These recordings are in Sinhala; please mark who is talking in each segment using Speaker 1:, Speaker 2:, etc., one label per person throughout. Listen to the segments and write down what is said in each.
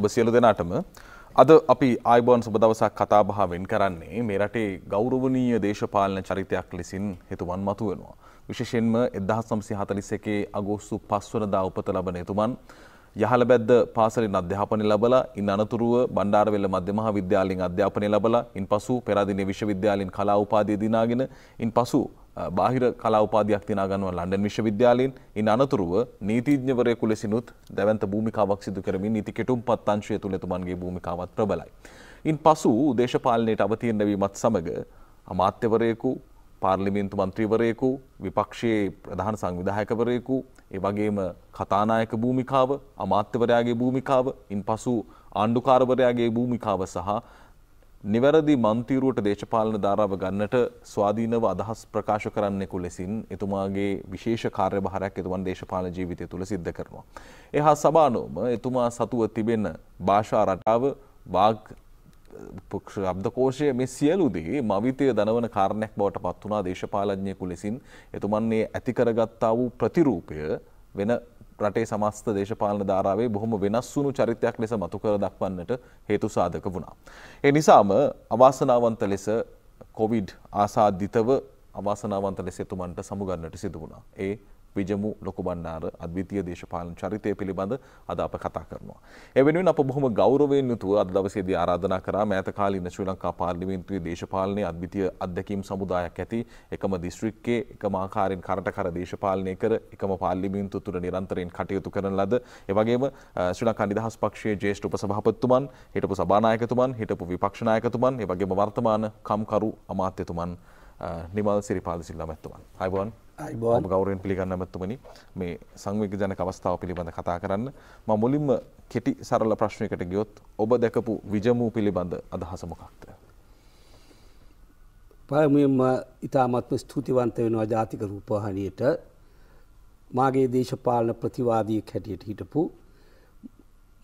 Speaker 1: ඔබ සියලු දෙනාටම අද අපි ආයිබෝන් සුබ දවසක් කතාබහාවෙන් කරන්නේ මේ රටේ ගෞරවනීය දේශපාලන චරිතයක් ලෙසින් හේතුවන් මතුවෙනවා. විශේෂයෙන්ම 1941 අගෝස්තු 5 වෙනිදා උපත ලබන එතුමන් යහලබැද්ද පාසලින් අධ්‍යාපනය ලැබලා ඉන් අනතුරුව බණ්ඩාරවෙල්ල මධ්‍ය මහා විද්‍යාලයෙන් අධ්‍යාපනය ලැබලා ඉන්පසු පෙරදිනේ විශ්වවිද්‍යාලයෙන් කලා උපාධිය දිනාගෙන ඉන්පසු බාහිර කලාපාදයක් තිනාගන්ව ලන්ඩන් විශ්වවිද්‍යාලයෙන් ඉන් අනතුරුව නීතිීඥවරයකු ලෙසිනුත් දැවන්ත භූමිකාවක් සිදු කරමින් නීති කෙටුම් පත්තංශය තුළතුමන්ගේ භූමිකාවත් ප්‍රබලයි. ඉන් පසු දේශපාලනයට අවතියෙන්න්නවීමත් සමඟ අමාත්‍යවරයෙකු පාර්ලිමින්තු මන්ත්‍රීවරයෙකු විපක්ෂයේ ප්‍රධාන සංවිධායකවරයෙකු ඒවගේම කතානායක භූමිකාව අමාත්‍යවරයාගේ භූමිකාව ඉන් පසු ආණ්ඩුකාරවරයාගේ භූමිකාව සහ නිවැරදි මන්තීරුවට දේශපාලන ධාරාව ගන්නට ස්වාධීනව අදහස් ප්‍රකාශ කරන්නෙකු ලෙසින් එතුමාගේ විශේෂ කාර්යභාරයක් එතුමන් දේශපාලන ජීවිතය තුළ සිද්ධ කරනවා. එහා සමානෝම එතුමා සතුව තිබෙන භාෂා රටාව වාග් අබ්දකෝෂය මෙ සියලුදේ මවිතය දනවන කාරණයක් බවට පත් වනා දේශපාලඥයකු ලෙසින් එතුමන්නේ ඇතිකරගත්තා වූ ප්‍රතිරූපය වෙන රටේ සමස්ත දේශපාලන ධාරාවේ බොහොම වෙනස් වුණු චරිතයක් ලෙස මතු කර දක්වන්නට හේතු සාධක වුණා. ඒ නිසාම අවාසනාවන්ත ලෙස කොවිඩ් ආසාධිතව අවාසනාවන්ත ලෙස එතුමන්ට සමුගන්නට සිදු වුණා. ඒ විජමු ලොකුබන්නාර අද්විතීය දේශපාලන චරිතය පිළිබඳ අද අප කතා කරනවා. ඒ වෙනුවෙන් අප බොහොම ගෞරවයෙන් යුතුව අද දවසේදී ආරාධනා කරා මෑත කාලේ ඉන්න ශ්‍රී ලංකා පාර්ලිමේන්තුවේ දේශපාලනයේ අද්විතීය අත්දැකීම් සමුදායක් ඇති එකම දිස්ත්‍රික්කයේ එකම ආකාරයෙන් කරට කර දේශපාලනය කර එකම පාර්ලිමේන්තුව තුර නිරන්තරයෙන් කටයුතු කරන ලද ඒ වගේම ශ්‍රී ලංකා නිදහස් පක්ෂයේ ජ්‍යෙෂ්ඨ උපසභාපතිතුමන් හිටපු සභානායකතුමන් හිටපු විපක්ෂනායකතුමන් ඒ වගේම වර්තමාන කම්කරු අමාත්‍යතුමන් නිමල් සිරිපාල සිල්ලා මැත්තුමන් අයිබෝන් අයිබෝන් ගෞරයෙන් පිළිගන්න මැත්තුමනි මේ සංවේග ජනක අවස්ථාව පිළිබඳ කතා කරන්න මම මුලින්ම කෙටි සරල ප්‍රශ්නයකට ගියොත් ඔබ දැකපු විජමූ පිළිබඳ අදහස මොකක්ද
Speaker 2: පළමුවෙන්ම ඉතාමත්ම ස්තුතිවන්ත වෙනවා ජාතික රූපවාහිනියට මාගේ දේශපාලන ප්‍රතිවාදියෙක් හැටියට හිටපු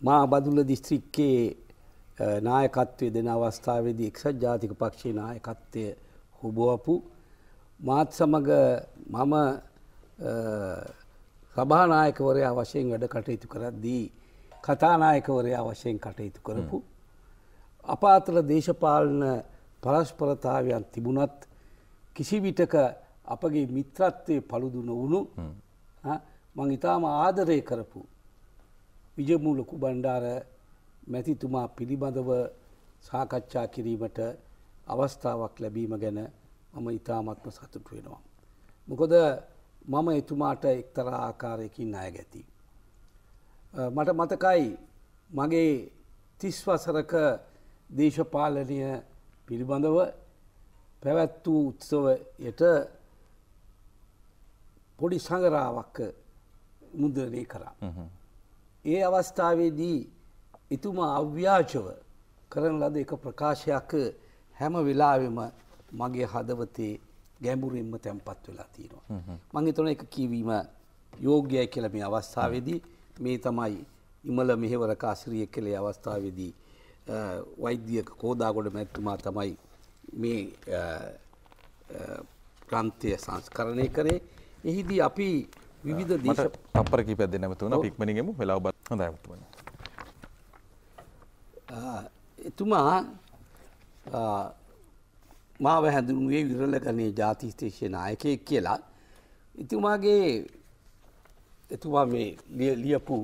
Speaker 2: මා බදුල්ල දිස්ත්‍රික්කයේ නායකත්වය දෙන අවස්ථාවේදී එක්සත් ජාතික පක්ෂයේ නායකත්වය හුබෝපු මාත් සමඟ මම සභානායකවරයා වශයෙන් වැඩ කටයුතු කරද්දී කතානායකවරයා වශයෙන් කටයුතු කරපු. අප අතර දේශපාලන පරස්පරතාවයන් තිබුණත් කිසිවිටක අපගේ මිත්‍රත්වය පළුදුන වුණු මං ඉතාම ආදරය කරපු. විජමූලකු බණ්ඩාර මැතිතුමා පිළිබඳව සාකච්ඡා කිරීමට අවස්ථාවක් ලැබීම ගැන මම ඉතාමත්ම සතුටු වෙනවා. මොකොද මම එතුමාට එක්තරා ආකාරයකින් අය ගැති. මට මතකයි මගේ තිස්වසරක දේශපාලනය පිළිබඳව පැවැත් වූ උත්සවයට පොඩි සඟරාවක් මුද්‍රණය කරා. ඒ අවස්ථාවේදී එතුමා අව්‍යාජව කරන ලද එක ප්‍රකාශයක් හැම වෙලාවෙම මගේ හදවතේ ගැඹුරින්ම තැන්පත් වෙලා තියෙනවා. මං හිතනවා ඒක කියවීම යෝග්‍යයි කියලා මේ අවස්ථාවේදී මේ තමයි ඉමල මෙහෙවර කාසිරිය කළේ අවස්ථාවේදී වෛද්‍යක කෝදාගොඩ මැතිතුමා තමයි මේ ප්‍රන්තය සංස්කරණය කරේ එහිදී අපි විවිධ දේශ
Speaker 1: අපර කිපැද නැමතුන පික්මනිගෙම වෙලාබත් හොඳ ඇතුවන
Speaker 2: එතුමා මාව හැඳුනුවේ විරලකනේ ජාතිස්තේශය නායකයෙක් කියලා. එතුමාගේ එතුමා මේ ලියපු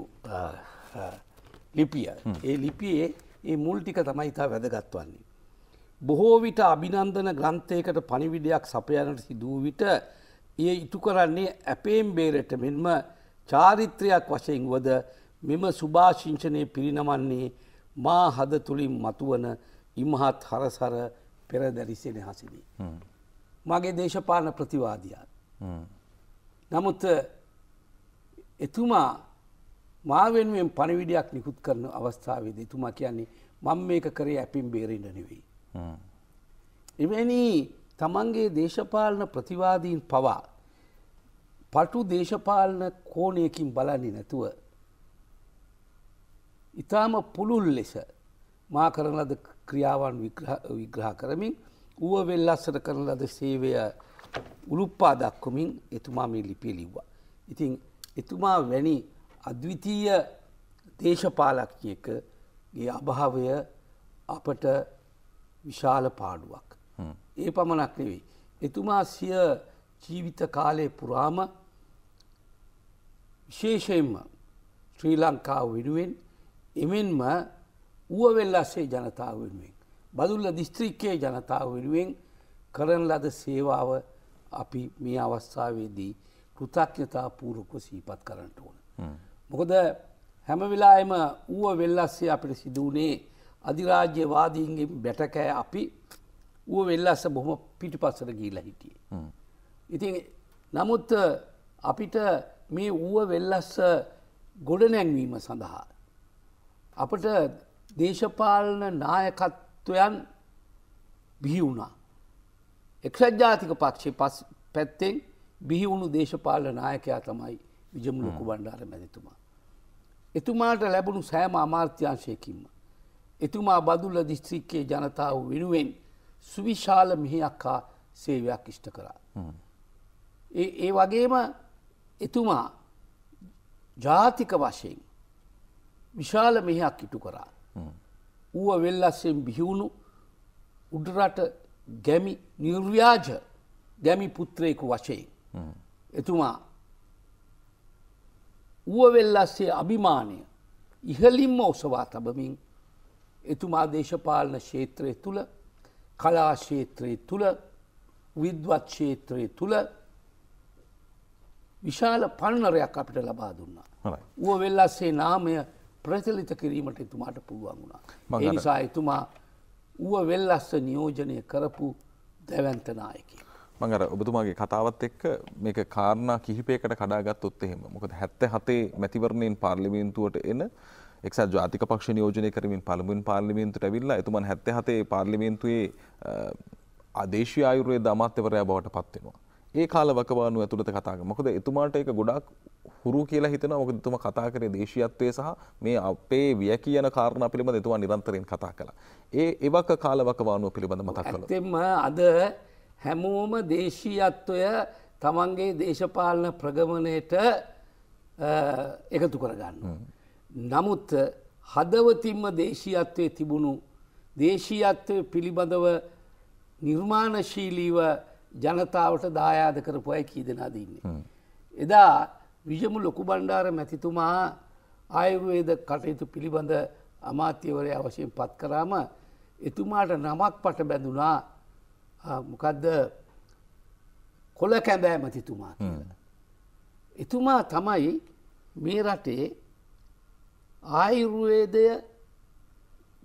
Speaker 2: ලිපිය. ඒ ලිපියේ ඒ මුල් ටික තමයි ඉතා වැදගත්වන්නේ. බොහෝ විට අභිනන්දන ග්‍රන්ථයකට පණිවිඩයක් සපයනට සිදුව විට ඒ ඉටු කරන්නේ ඇපේම් බේරට මෙන්ම චාරිත්‍රයක් වශයෙන් වද මෙම සුභාශිංෂණය පිරිනමන්නේ මා හද තුළින් මතුවන ඉමහත් හරසර පෙරදැරිසෙන හසිදී. මගේ දේශපාලන ප්‍රතිවාදයා. නමුත් එතුමා මාවෙන්ුවෙන් පණවිඩයක් නිකුත් කරන අවස්ථාවේද එතුමා කියන්නේ මං මේක කරේ ඇපින් බේරෙන්ට නෙවෙයි. එවැනි තමන්ගේ දේශපාලන ප්‍රතිවාදීන් පවා පටු දේශපාලන කෝණයකින් බලන්නේ නැතුව. ඉතාම පුළුල් ලෙස මා කරන ලද ක්‍රියාවන් විග්‍රහ කරමින් ඌව වෙල්ලස්සට කරන ලද සේවය උළුප්පා දක්වමින් එතුමා මේ ලිපිය ලිව්වා. ඉතින් එතුමා වැනි අද්විතීය දේශපාලක්ඥයකගේ අභාවය අපට විශාල පාඩුවක්. ඒ පමණක් නෙවෙයි. එතුමා සිය ජීවිත කාලය පුරාම විශේෂයෙන්ම ශ්‍රී ලංකාව වෙනුවෙන් එමෙන්ම ඌවවෙල්ලස්සේ ජනතාව වෙනුවෙන්. බදුල්ල දිස්ත්‍රික්කයේ ජනතාව වෙනුවෙන් කරන ලද සේවාව අපි මේ අවස්ථාවේදී කෘතඥතා පූරකව සීපත් කරන්නට ඕන. මොකද හැම වෙලාම ඌව වෙල්ලස්සේ අපිට සිදුවනේ අධිරාජ්‍යවාදීන්ගේ බැටකෑ අපි ඌ වෙල්ලස්ස බොහොම පිටි පස්සට ගීල හිටිය. ඉතින් නමුත් අපිට මේ ඌව වෙල්ලස්ස ගොඩනැංවීම සඳහා. අපට දේශපාලන නායකත්වයන් බිහි වුණා. එක්ෂජාතික පක්ෂ පැත්තෙන් බිහිවුණු දේශපාල නායකයා තමයි විජමුලොකු බණ්ඩාර මැතිතුමා. එතුමාට ලැබුණු සෑම අමාර්ත්‍යංශයකින්ම. එතුමා බදුල්ල දිස්ත්‍රික්කයේ ජනතාව වෙනුවෙන් සුවිශාල මෙහයක් හා සේවයක් ඉෂ්ට කරා. ඒ වගේම එතුමා ජාතික වශයෙන් විශාල මෙහයක් ඉටු කරා. ඌව වෙල්ලස්සෙන් බිහිවුණු උඩරට ගැමි නිර්ව්‍යාජ ගැමි පුත්‍රයෙකු වශයෙන්. එතුමා ඌවවෙල්ලස්සේ අභිමානය ඉහලින්ම ඔසවා තබමින් එතුමා දේශපාලන ශේත්‍රය තුළ කලාශේත්‍රය තුළ විද්වත් ශේත්‍රය තුළ විශාල පන්නරයක් අපිට ලබා දුන්නා. ඌව වෙල්ලස්සේ නාමය ප්‍රචලිත කිරීමට එතුමාට පුළුවන් වුණා. එනිසා එතුමා ඌව වෙල්ලස්ස නියෝජනය කරපු දැවන්තනායකි.
Speaker 1: මංගර ඔබතුමාගේ කතාවත් එක්ක මේක කාරණා කිහිපයකට කඩාගත් ඔත් එහෙම මොකද හැත්ත හතේ මැතිවරණයෙන් පාර්ලිමේන්තුවට එන එක්ස ජාතික පක්ෂ නියෝජනය කරමින් පළමුුවන් පාර්ලිමේන්තුට ඇවිල්ලා එතුමන් හැත්ත හතේ පාර්ලිමේන්තුවේ අදේශය අයුරේ දමත්‍යවරයා බවට පත්වෙනවා. ඒ කාල වකවානුව ඇතුළත කතාක මොකද එතුමාට එක ගොඩක් හුරු කියලා හිතන මොකද තුම කතා කරේ දේශීයත්වය සහ මේ අපේ විය කියන කාරණා පිළිබඳ එතුමා නිරන්තරයෙන් කතා කළා. ඒ එවක කාල වකවානුව පිළිබඳ මතක් කළා.
Speaker 2: ඇත්තෙන්ම අද හැමෝම දේශීයත්වය තමන්ගේ දේශපාලන ප්‍රගමණයට එකතු කරගන්න. නමුත් හදවතින්ම දේශීයත්වයේ තිබුණු දේශීයත්වය පිළිබඳව නිර්මාණශීලීව ජනතාවට දායාද කරපු අයි කී දෙනාද ඉන්නේ. එදා විජමු ලොකු බණ්ඩාර මැතිතුමා ආයුර්වේද කටයුතු පිළිබඳ අමාත්‍යවරය අවශයෙන් පත් කරාම එතුමාට නමක් පට බැඳුනා මොකදද කොල කැබෑ මතිතුමා කියලා. එතුමා තමයි මේ රටේ ආයුර්වේදය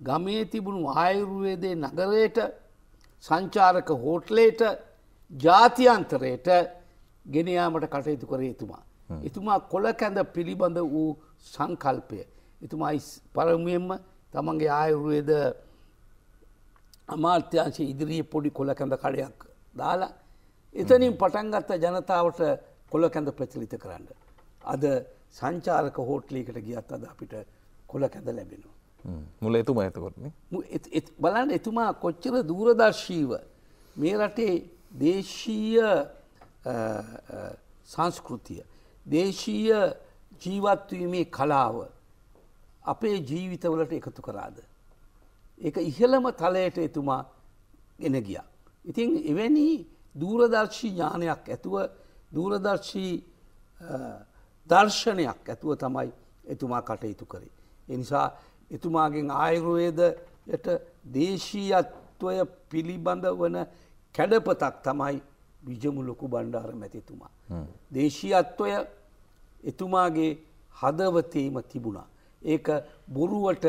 Speaker 2: ගමේ තිබුණු ආයුර්වේදය නගරයට සංචාරක හෝටලේට ජාතියන්තරයට ගෙනයාමට කටයුතු කර එතුමා. එතුමා කොල කැඳ පිළිබඳ වූ සංකල්පය. එතුමා පරමියෙන්ම තමන්ගේ ආයුරුවේද අමාර්ත්‍යංශය ඉදිරියේ පොඩි කොල කැඳ කඩයක් දාලා. එතනින් පටන්ගත්ත ජනතාවට කොල කැඳ ප්‍රචලිත කරන්න. අද සංචාරක හෝට්ලීකට ගියත් අද අපිට කොල කැඳ ලැබෙනවා.
Speaker 1: මුල එතුමා ඇතකොටන
Speaker 2: බලන්න එතුමා කොච්චර දූරදර්ශීව මේ රටේ දේශීය සංස්කෘතිය. දේශීය ජීවත්වීමේ කලාව අපේ ජීවිතවලට එකතු කරාද. එක ඉහළම තලයට එතුමා එන ගියා. ඉතින් එවැනි දූරදර්ශී ඥානයක් ඇතුව දූරදර්ශී දර්ශනයක් ඇතුව තමයි එතුමා කටයුතු කරේ. එනිසා එතුමාගෙන් ආයුරුවේදයට දේශීයත්වය පිළිබඳ වන කැඩපතක් තමයි විජමු ලොකු බණ්ඩාර මැතිතුමා. දේශීත්වය එතුමාගේ හදවතීම තිබුණා. ඒක බොරුවට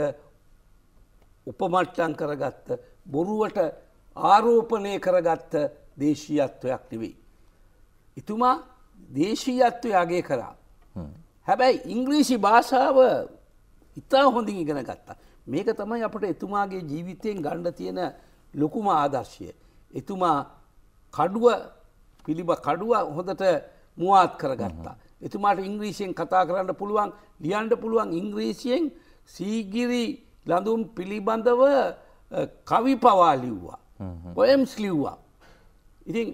Speaker 2: උපමට්ටන් කරගත්ත බොරුවට ආරෝපනය කරගත්ත දේශීත්වයක් නෙවෙයි. එතුමා දේශීත්වය අගේ කරා. හැබැයි ඉංග්‍රීසි භාෂාව ඉතා හොඳින් ඉගෙන ගත්තා. මේක තමයි අපට එතුමාගේ ජීවිතයෙන් ගණ්ඩ තියෙන ලොකුම ආදර්ශය. එතුමා කඩුව පිළිබ කඩුව හොඳට මුවත් කරගත්තා. එතුමාට ඉංග්‍රීසියෙන් කතා කරන්න පුළුවන් ලියන්ඩ පුළුවන් ඉංග්‍රීසියෙන් සීගිරි ලඳුම් පිළිබඳව කවි පවා ලිව්වා. පොයම්ස් ලිව්වා. ඉතින්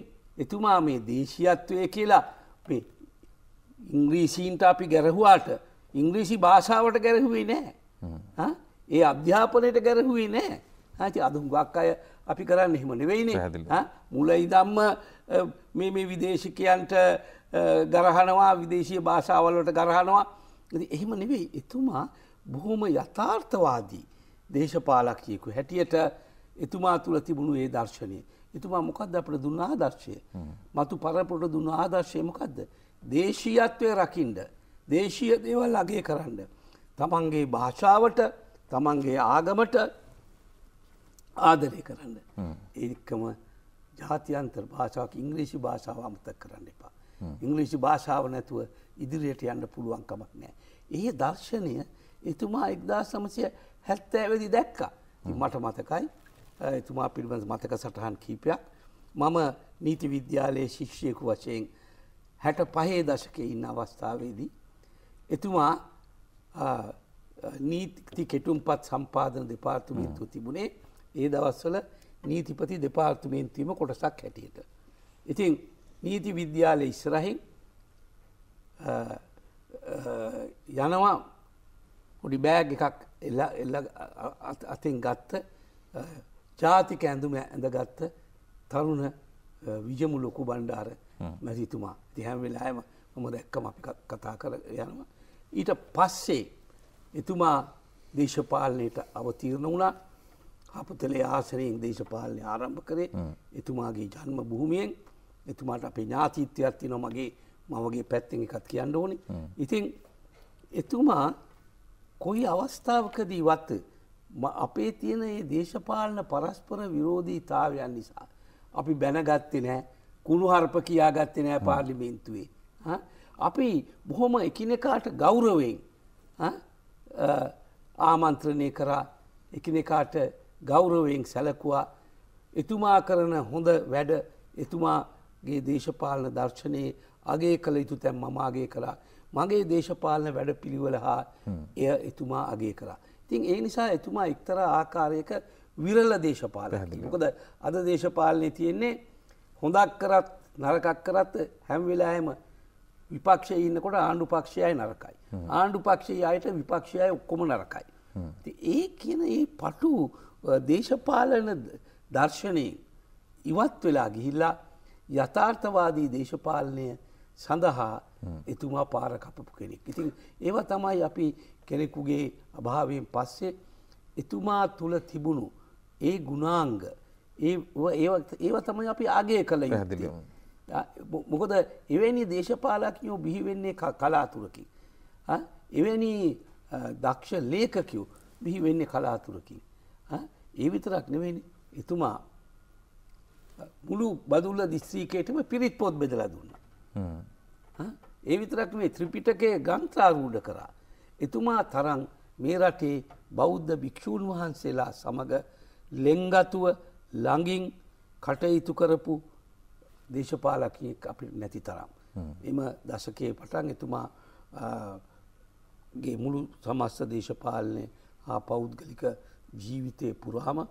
Speaker 2: එතුමා මේ දේශීයත්වය කියලා ඉංග්‍රීසිීන්ට අපි ගැරහුවාට ඉංග්‍රීසි භාෂාවට ගැරහුවේ නෑ. ඒ අධ්‍යාපනයට ගැරහුවේ නෑ ඇති අදුම් ගක් අය අපි කරන්න එහෙම නෙවෙයිනේ මුලයිදම්ම මේ මේ විදේශිකයන්ට ගරහනවා විදේශීය භාෂාවල්ලට ගරහනවා එහෙම නෙවෙයි එතුමා බොහොම යථාර්ථවාදී දේශපාලක්කයෙකු හැටියට එතුමා තුළ තිබුණු ඒ දර්ශනය. එතුමා මොකද අපට දුන්න ආදර්ශය. මතු පරපුට දුන්න ආදර්ශය මොකක්ද. දේශීයත්වය රකිින්ඩ. දේශීය දේවල් අගේ කරන්න. තමන්ගේ භාෂාවට තමන්ගේ ආගමට ආදරය කරන්න ඒකම ජාතියන්තර භාෂාවක් ඉංග්‍රීසි භාෂාව අමතක් කරන්න එපා. ඉංග්‍රීසි භාෂාව නැතුව ඉදිරියට යන්න පුළුවන්කමක් නෑ. ඒ දර්ශනය එතුමා එක්දා සමසය හැත්තෑවෙදි දැක්කා. මට මතකයි එතුමා පිළිබඳ මතක සටහන් කීපයක්. මම නීති විද්‍යාලයේ ශික්ෂයකු වශයෙන් හැට පහේ දශකය ඉන්න අවස්ථාවේදී. එතුමා නීති කෙටුම්පත් සම්පාදන දෙපාර්තුමින්තු තිබුණේ ඒ දවස්වල නීතිපති දෙපාර්තුමේන්තුවීම කොටසක් හැටියට. ඉතින් නීති විද්‍යාලය ඉස්රහින් යනවා පොඩි බෑග එකක් එල්ල අතින් ගත්ත ජාතික ඇඳුම ඇඳගත්ත තරුණ විජමු ලොකු බණ්ඩාර මැසිතුමා තිහැම් වෙලායම මම දැක්කම අපි කතා කර යනවා. ඊට පස්සේ එතුමා දේශපාලනයට අවතීරණ වුණා අපතලේ ආසරයෙන් දේශපාලනය ආරම්භ කරේ එතුමාගේ ජන්ම භූමියෙන් එතුමාට අපේ ඥාතිීත්‍යයක් තින මගේ මමගේ පැත්තෙන් එකත් කියන්න ඕනි. ඉතින් එතුමා කොයි අවස්ථාවකදී වත්ත අපේ තියෙන ඒ දේශපාලන පරස්පර විරෝධීතාවයන් නිසා. අපි බැනගත්තේ නෑ කුණු හර්ප කියාගත්තේ නෑ පාර්ලිමේන්තුවේ. අපි බොහොම එකිනෙකාට ගෞරවෙන් ආමන්ත්‍රණය කරා එකිනෙකාට ගෞරවයෙන් සැලකුවා එතුමා කරන හොඳ වැඩ එතුමාගේ දේශපාලන දර්ශනයේ අගේ කළ යුතු තැන් මමාගේ කළා මගේ දේශපාලන වැඩ පිළිවල හා එය එතුමා අගේ කරා. තින් ඒ නිසා එතුමා එක්තර ආකාරයක විරල දේශපාල මොකද අද දේශපාලනය තියෙන්නේ හොඳක් කරත් නරකක් කරත් හැම්වෙලාහම විපක්ෂය ඉන්නකොට ආණ්ඩු පක්ෂයයි නරකයි. ආණ්ඩු පක්ෂය අයට විපක්ෂයයි ඔක්කොම නරකයි. ඒ කියන ඒ පටු දේශපාලන දර්ශනය ඉවත් වෙලා ගිහිල්ලා යථාර්ථවාදී දේශපාලනය සඳහා එතුමා පාර කපපු කෙනෙක්. ඉතින් ඒව තමයි අපි කෙනෙකුගේ අභාවයෙන් පස්සේ එතුමා තුළ තිබුණු ඒ ගුණාංග ඒව තමයි අපි ආගේ කළ යුතු. මොකද එවැනි දේශපාලකයෝ බිහිවෙන්නේ කලාතුරකින්. එවැනි දක්ෂ ලේකකයෝ බිහිවෙන්නේ කලාතුරකින්. ඒ විතරක් නෙවෙනි එතුමා මුළු බදුල්ල දිස්ත්‍රීකයටම පිරිත් පොත් බෙදලා දුන්න. ඒ විතරක් මේ ත්‍රිපිටකය ගන්ත්‍රාරූඩ කරා. එතුමා තරන් මේ රටේ බෞද්ධ භික්‍ෂූන් වහන්සේලා සමඟ ලෙංගතුව ළඟින් කටයුතු කරපු දේශපාලකයෙක් අපි නැති තරම්. එම දශකයේ පටන් එතුමාගේ මුළු සමස්ත දේශපාලනය හා පෞද්ගලික ජීවිතය පුරාම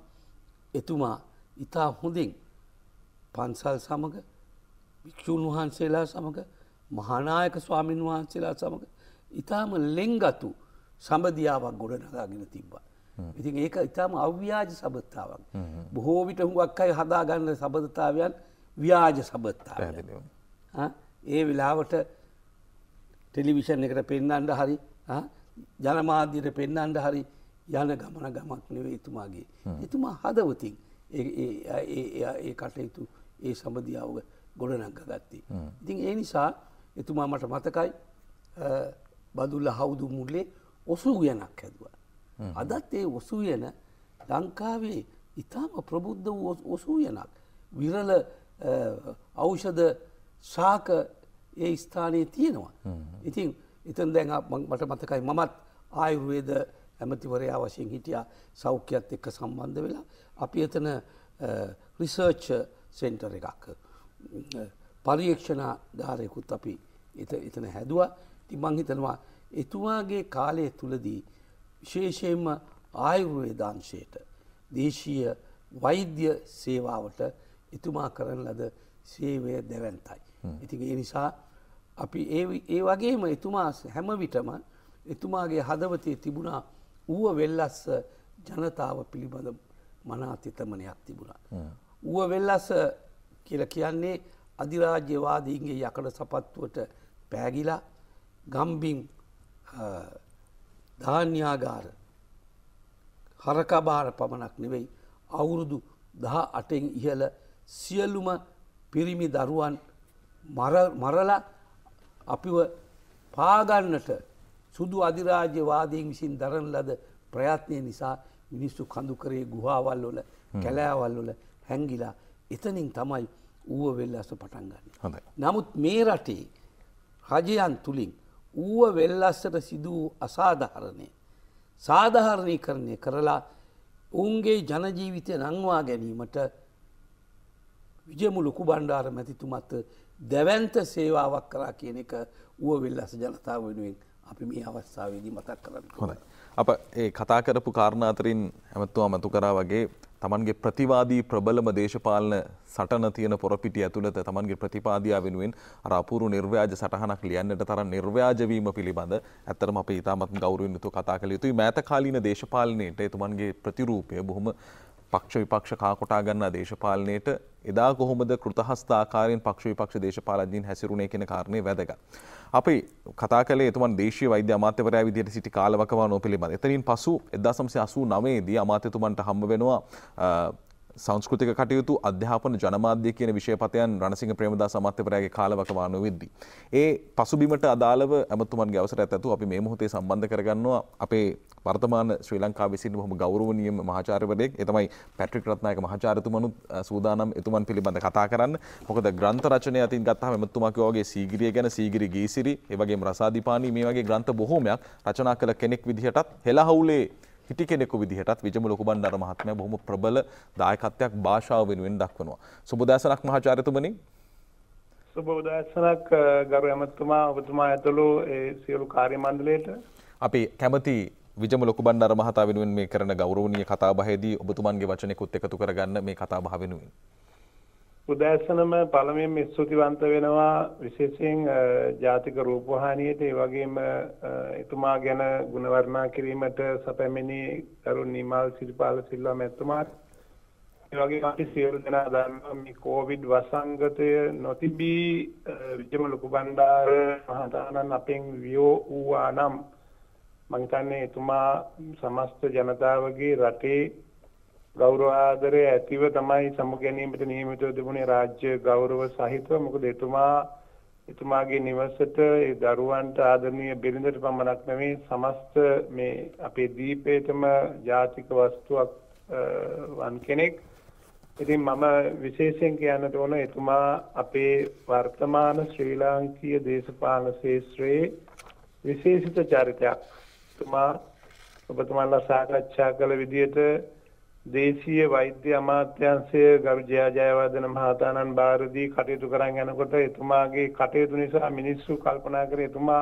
Speaker 2: එතුමා ඉතා හොඳින් පන්සල් සමඟ භික්‍ෂූන් වහන්සේලා සමඟ මහනායක ස්වාමීන් වහන්සේලා සමඟ ඉතාම ලෙංගතු සබධියාවක් ගොඩනගාගෙන තිබ්බා. ඉතින් ඒක ඉතාම අව්‍යාජ සබත්තාවක්. බොහෝ විට හුවක් අයි හදාගන්න සබධතාවයන් ව්‍යාජ සබත්තාව. ඒ වෙලාවට ටෙලිවිෂන් එකට පෙන්නන්ඩ හරි ජනමාධ්‍යයට පෙන්නන්ඩ හරි යන ගමන ගමක් නෙවේ එතුමාගේ. එතුමා හදවතින් ඒ කටයුතු ඒ සබධියාවග ගොඩනංක ගත්තේ. ඉතින් ඒ නිසා එතුමා මට මතකයි බදුල්ල හවුදු මුල්ලේ ඔසු ගයනක් හැදවා. අදත් ඒ ඔසු යන ලංකාවේ ඉතාම ප්‍රබුද්ධ වූ ඔසූ යනක්. විරල අෞෂධ ශාක ඒ ස්ථානයේ තියෙනවා. ඉතින් එතන් දැන් මට මතකයි මමත් ආයුර්වේද ඇමතිවරයා වශයෙන් හිටියා සෞඛ්‍යත් එක්ක සම්බන්ධ වෙලා අපි එතන රිසර්ච් සෙන්ටර් එකක් පරියක්ෂණ ධාරයකුත් අපි එතන හැදුව තිබං හිතනවා එතුවාගේ කාලය තුළදී විශේෂයෙන්ම ආයුර්වේදාංශයට දේශීය වෛද්‍ය සේවාවට එතුමා කරන ලද සේවය දැවැන්තයි. ඉතින් ඒ නිසා අපි ඒ වගේම එතුමා හැම විටම එතුමාගේ හදවතය තිබුණා ඌව වෙල්ලස්ස ජනතාව පිළිබඳ මනාතිතමනයක් තිබුණා. ඌව වෙල්ලස කියල කියන්නේ අධිරාජ්‍යවාදීන්ගේ යකඩ සපත්තුවට පෑගිලා ගම්බිම් ධාන්‍යාගාර හරකබාර පමණක් නෙවෙයි අවුරුදු දහ අටෙන් ඉහල සියලුම පිරිමි දරුවන් මරලා අපිව පාගන්නට සුදු අධිරාජ්‍යවාදීන් විසින් දරන ලද ප්‍රයත්නය නිසා මිනිස්සු කඳුකරේ ගුහාවල් වල කැලෑවල් වල හැංගිලා එතනින් තමයි ඌව වෙල්ලස පටන්ගන්න. නමුත් මේ රටේ රජයන් තුළින් ඌව වෙල්ලස්සට සිදුවූ අසාධහරණය. සාධහරණය කරණය කරලා ඔවුන්ගේ ජනජීවිතය නංවා ගැනීමට විජමුලොකු බණ්ඩාර මැතිතුමත් දැවන්ත සේවාවක් කරා කියන එක ඌව වෙල්ලස ජනතාව වෙනුවෙන් අපි මේ අවස්ථාවේදී මතක් කරන්න හොඳයි.
Speaker 1: අප ඒ කතා කරපු කාරණා අතරින් ඇමතුමා මතු කරා වගේ තමන්ගේ ප්‍රතිවාදී ප්‍රබලම දේශපාලන සටන තියෙන පොරපිටිය ඇතුළත තමන්ගේ ප්‍රතිපාදියා වෙනුවෙන් අර අපූරු නිර්ව්‍යාජ සටහනක් ලියන්නට තරම් නිර්ව්‍යාජ වීම පිළිබඳ ඇත්තටම අපි ඊටමත් ගෞරවයෙන් යුතුව කතා කළ යුතුයි මෑත කාලීන දේශපාලනයේට එතුමන්ගේ ප්‍රතිරූපය බොහොම පක්ෂ විපක්ෂ කාකොටා ගන්නා දේශපාලනයට එදා කොහොමද කෘතහස්ථාකාරයෙන් පක්ෂ විපක්ෂ දේශපාලනඥයින් හැසිරුණේ කියන කාරණේ වැදගත්. අපි කතා කලේ තුමන් දේශී වෛද්‍ය අමාත්‍යවරයා විදියට සිටි කාලවකවානෝ පිළිබඳ. එතනින් පසු එදදාසම්සේ අසූ නවේදී අමාත්‍යතුමන්ට හම්බ වෙනවා සංස්කෘතික කටයුතු අධ්‍යාපන ජනමාධ්‍ය කියන විෂයපතයන් රණසිංහ ප්‍රේමදා සමත්්‍යපරයාගේ කාලවකවානුව වෙද්දී. ඒ පසුබිමට අදාළව ඇමතුමන් අවසර ඇතු අපි මේ මොහොතේ සම්බන්ධ කරගන්නවා අපේ වර්තමාන ශ්‍රී ලංකා විසින් හොම ගෞරවනියම මහාචාරවරයෙක් එතමයි පැට්‍රික් රත්නායක මහාචාරතුමනු සූදානම් එතුමන් පිළිබඳ කතා කරන්න මොකද ග්‍රන්ථ රචනය අතින් ගත්තාම එමතුමකෝගේ සීගිරිය ගැන සීගිරි ගීසිරි ඒවගේ රසාධිපානී මේ වගේ ග්‍රන්ථ බොහෝමයක් රචනා කළ කෙනෙක් විදිහටත් හෙලා හවුලේ හිටි කෙනෙකු විදිහටත් විජම ලොකුබන් අර මහත්මය බොහොම ප්‍රබල දායකත්වයක් භාෂාව වෙනුවෙන් දක්වනවා. සුබදෑසනක් මහාචාර්යතුමනි.
Speaker 3: සුබෝදෑසනක් ගරු ඇමතුමා ඔබතුමා ඇතුළු සියලු කාර්ය මණ්ඩලයට.
Speaker 1: අපි කැමති විජම ලොකුබන් අර මහතා වෙනුවෙන් මේ කරන ගෞරවනීය කතා බහේදී ඔබතුමන්ගේ වචනෙකුත් එකතු කරගන්න මේ කතා බහ වෙනුවෙන්.
Speaker 3: උදෑසනම පළමුවෙන් ස්තුතිවන්ත වෙනවා විශේෂයෙන් ජාතික රූපවාහිනියට ඒ වගේම එතුමා ගැන ගුණවර්ණනා කිරීමට සැපැමිණි තරුණ නිමල් සිරිපාල සිල්වා මැතිතුමාට ඒ වගේම අපි සියලු දෙනා දන්නවා මේ කොවිඩ් වසංගතය නොතිබී විජම ලොකු බණ්ඩාර මහතාණන් අපෙන් වියෝ වූවා නම් මං හිතන්නේ එතුමා සමස්ත ජනතාවගේ රටේ ගෞරව ආදරය ඇතිව තමයි සමු ගැනීමට නියමිතව තිබුණේ රාජ්‍ය ගෞරව සහිතව මොකද එතුමා එතුමාගේ නිවසට ඒ දරුවන්ට ආදරණීය බිරිඳට පමණක් නෙවෙයි සමස්ත මේ අපේ දීපේතම ජාතික වස්තුවක් වන් කෙනෙක් ඉතින් මම විශේෂයෙන් කියන්නට ඕන එතුමා අපේ වර්තමාන ශ්‍රී ලාංකීය දේශපාලන ශාස්ත්‍රයේ විශේෂිත චරිතයක්. එතුමා ඔබතුමාලා සාකච්ඡා කළ විදිහට දේශීය වෛද්‍ය අමාත්‍යාංශය ගරු ජයජයවර්ධන මහතාණන් භාරදී කටයුතු කරන් යනකොට එතුමාගේ කටයුතු නිසා මිනිස්සු කල්පනා කරේ එතුමා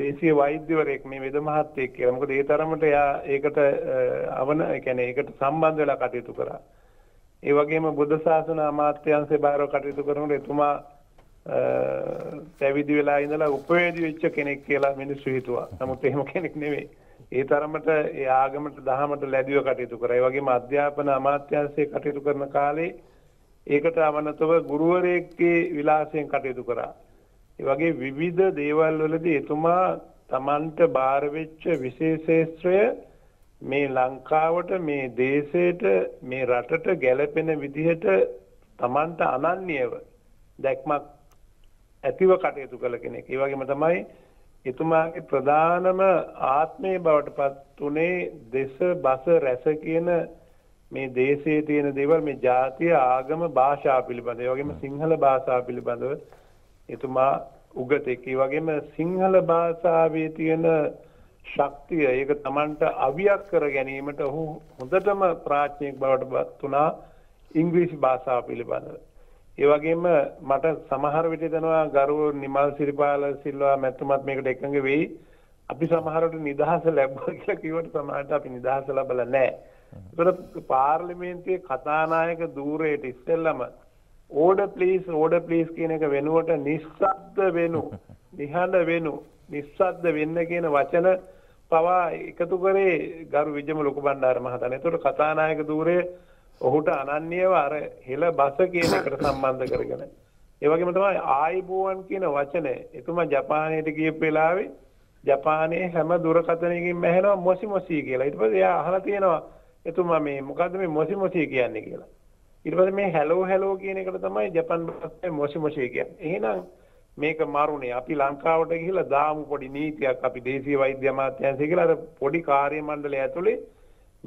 Speaker 3: දේශීය වෛද්‍යවරයෙක් මේ වෙද මහත්තයෙක් කියලා. මොකද ඒ තරමට එයා ඒකට අවන ඒ කියන්නේ ඒකට සම්බන්ධ වෙලා කටයුතු කරා. ඒ වගේම බුද්ධ ශාසන අමාත්‍යාංශය භාරව කටයුතු කරනකොට එතුමා පැවිදි වෙලා ඉඳලා උපවැදි වෙච්ච කෙනෙක් කියලා මිනිස්සු හිතුවා. නමුත් එහෙම කෙනෙක් නෙවෙයි. ඒ තරමට ඒ ආගමට දහමට ලැබිව කටයුතු කරා. ඒ වගේම අධ්‍යාපන අමාත්‍යාංශයේ කටයුතු කරන කාලේ ඒකට අමනතව ගුරුවරයෙක්ගේ විලාසයෙන් කටයුතු කරා. ඒ වගේ විවිධ දේවල් වලදී එතුමා Tamanට බාර වෙච්ච විශේෂේත්‍රය මේ ලංකාවට මේ දේශයට මේ රටට ගැළපෙන විදිහට Tamanට අනන්‍යව දැක්මක් ඇතිව කටයුතු කළ කෙනෙක්. ඒ වගේම තමයි එතුමාගේ ප්‍රධානම ආත්මය බවට පත් වනේ දෙස බස රැස කියන මේ දේශයේ තියෙන දේවල් මේ ජාතිය ආගම භාෂා පිළිබඳ ඒ වගේම සිංහල භාෂා පිළිබඳව එතුමා උගතෙක් ඒ වගේම සිංහල භාෂාවේ තියෙන ශක්තිය ඒක Tamanට අවියක් කර ගැනීමට ඔහු හොඳටම ප්‍රාඥයෙක් බවට පත් වුණා ඉංග්‍රීසි භාෂාව පිළිබඳව ඒ වගේම මට සමහර විට දෙනවා ගරුව නිමල් සිරිපාල සිල්වා මැතිතුමත් මේකට එකඟ වෙයි. අපි සමහරට නිදහස ලැබුවා කියලා කිව්වට සමහරට අපි නිදහස ලැබලා නැහැ. ඒකට පාර්ලිමේන්තුවේ කතානායක ධූරයට ඉස්සෙල්ලම ඕඩර් ප්ලීස් ඕඩර් ප්ලීස් කියන එක වෙනුවට නිස්සද්ද වෙනු නිහඬ වෙනු නිස්සද්ද වෙන්න කියන වචන පවා එකතු කරේ ගරු විජම ලොකු බණ්ඩාර මහතාන. ඒතකොට කතානායක ධූරයේ ඔහුට අනන්‍යව අර හෙළ බස කියන එකට සම්බන්ධ කරගෙන ඒ වගේම තමයි ආයිබෝවන් කියන වචනය එතුමා ජපානයට ගියපු වෙලාවේ ජපානයේ හැම දුරකථනයකින්ම ඇහෙනවා මොසි මොසි කියලා. ඊට පස්සේ එයා අහලා තියෙනවා එතුමා මේ මොකද්ද මේ මොසි මොසි කියන්නේ කියලා. ඊට පස්සේ මේ hello hello කියන එකට තමයි ජපාන් භාෂාවේ මොසි මොසි කියන්නේ. එහෙනම් මේක මරුනේ අපි ලංකාවට ගිහිලා දාමු පොඩි නීතියක් අපි දේශීය වෛද්‍ය අමාත්‍යාංශය කියලා අර පොඩි කාර්ය මණ්ඩලය ඇතුලේ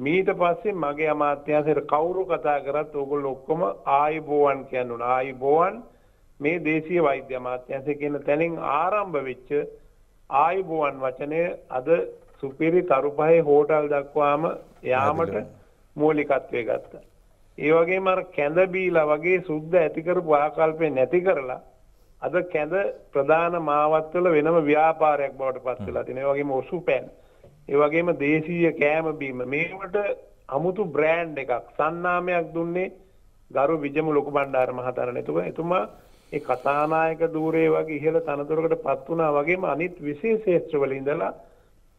Speaker 3: මීට පස්සේ මගේ අමාත්‍යාංශයට කවුරු කතා කරත් ඕගොල්ලෝ ඔක්කොම ආයුබෝවන් කියනවා. ආයුබෝවන් මේ දේශීය වෛද්‍ය අමාත්‍යාංශය කියන තැනින් ආරම්භ වෙච්ච ආයුබෝවන් වචනය අද සුපිරි තරුපහේ හෝටල් දක්වාම යාමට මූලිකත්වය ගත්තා. ඒ වගේම අර කැඳ බීලා වගේ සුද්ධ ඇති කරපු ආකල්පේ නැති කරලා අද කැඳ ප්‍රධාන මාවත්වල වෙනම ව්‍යාපාරයක් බවට පත් වෙලා තියෙනවා. ඒ වගේම ඔසුපෑන් ඒ වගේම දේශීය කෑම බීම මේවට අමුතු බ්‍රෑන්ඩ් එකක් සන්නාමයක් දුන්නේ ගරු විජම ලොකු බණ්ඩාර මහතාරණ එතුමා එතුමා ඒ කතානායක ධූරයේ වගේ ඉහළ තනතුරකට පත් වුණා වගේම අනිත් විශේෂ ක්ෂේත්‍රවල ඉඳලා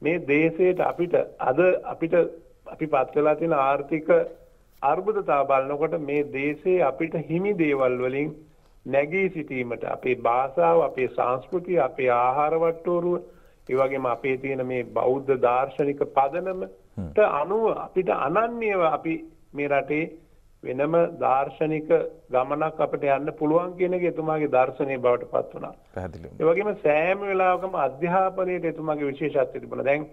Speaker 3: මේ දේශයට අපිට අද අපිට අපි පත් වෙලා තියෙන ආර්ථික අර්බුදතාව බලනකොට මේ දේශේ අපිට හිමි දේවල් වලින් නැගී සිටීමට අපේ භාෂාව අපේ සංස්කෘතිය අපේ ආහාර වට්ටෝරුව ඒ වගේම අපේ තියෙන මේ බෞද්ධ දාර්ශනික පදනමට අනුව අපිට අනන්‍යව අපි මේ රටේ වෙනම දාර්ශනික ගමනක් අපට යන්න පුළුවන් කියන එක එතුමාගේ දර්ශනය බවට පත් වුණා. පැහැදිලිව. ඒ වගේම සෑම වෙලාවකම අධ්‍යාපනයේට එතුමාගේ විශේෂත්වය තිබුණා. දැන්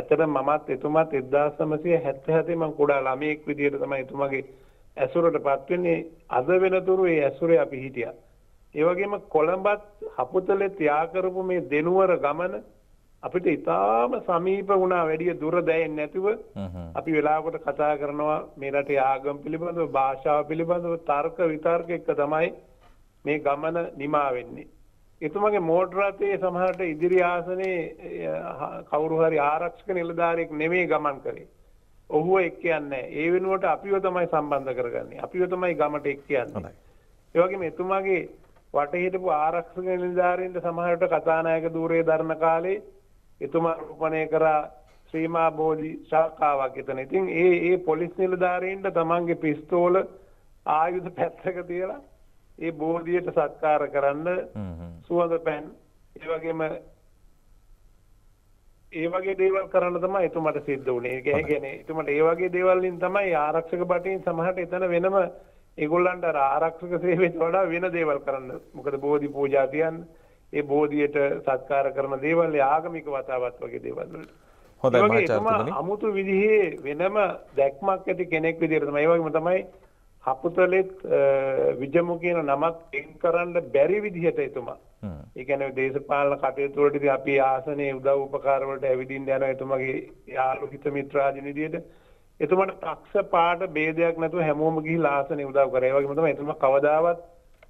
Speaker 3: ඇත්තටම මමත් එතුමාත් 1977 මම කුඩා ළමයෙක් විදිහට තමයි එතුමාගේ ඇසුරටපත් වෙන්නේ. අද වෙනතුරු ඒ ඇසුරේ අපි හිටියා. ඒ වගේම කොළඹත් හපුතලේ ත්‍යාග කරපු මේ දෙනුවර ගමන අපිට ඉතාම සමීප වුණා වැඩිය දුර දැයෙන් නැතිව අපි වෙලාකොට කතා කරනවා මේ රටේ ආගම් පිළිබඳව භාෂාව පිළිබඳව තර්ක විතර්ක එක්ක තමයි මේ ගමන නිමා වෙන්නේ. එතුමගේ මෝටර රථයේ සමහරට ඉදිරි ආසනයේ කවුරු හරි ආරක්ෂක නිලධාරියෙක් නෙමෙයි ගමන් කරේ. ඔහුව එක්ක යන්නේ. ඒ වෙනුවට අපිව තමයි සම්බන්ධ කරගන්නේ. අපිව තමයි ගමට එක්ක යන්නේ. ඒ වගේම එතුමාගේ වටහිටපු ආරක්ෂක නිලධාරීන්ට සමහරට කතානායක ධූරයේ දරන කාලේ එතුමා රෝපණය කරා ශ්‍රීමා බෝධි ශාකාවක් එතන. ඉතින් ඒ ඒ පොලිස් නිලධාරීන්ට තමන්ගේ පිස්තෝල ආයුධ පැත්තක තියලා ඒ බෝධියට සත්කාර කරන්න සුවඳ පැන් ඒ වගේම ඒ වගේ දේවල් කරන්න තමයි එතුමට සිද්ධ වුණේ. ඒ කියන්නේ එතුමට ඒ වගේ දේවල් වලින් තමයි ආරක්ෂක බටින් සමහරට එතන වෙනම ඒගොල්ලන්ට ආරක්ෂක සේවයට වඩා වෙන දේවල් කරන්න. මොකද බෝධි පූජා තියන්න ඒ බෝධියට සත්කාර කරන දේවල් ආගමික වතාවත් වගේ දේවල් වලට.
Speaker 1: හොඳයි මහාචාර්යතුමනි.
Speaker 3: අමුතු විදිහේ වෙනම දැක්මක් ඇති කෙනෙක් විදිහට තමයි ඒ වගේම තමයි හපුතලෙත් විජමු කියන නමත් එක් කරන්න බැරි විදිහට එතුමා. ඒ කියන්නේ දේශපාලන කටයුතු වලදී අපි ආසනයේ උදව් උපකාර වලට ඇවිදින්න යන එතුමාගේ යාළු හිත මිත්‍රාදින විදිහට එතුමාට පක්ෂ පාට ભેදයක් නැතුව හැමෝම ගිහිලා ආසනයේ උදව් කරා. ඒ වගේම තමයි එතුමා කවදාවත්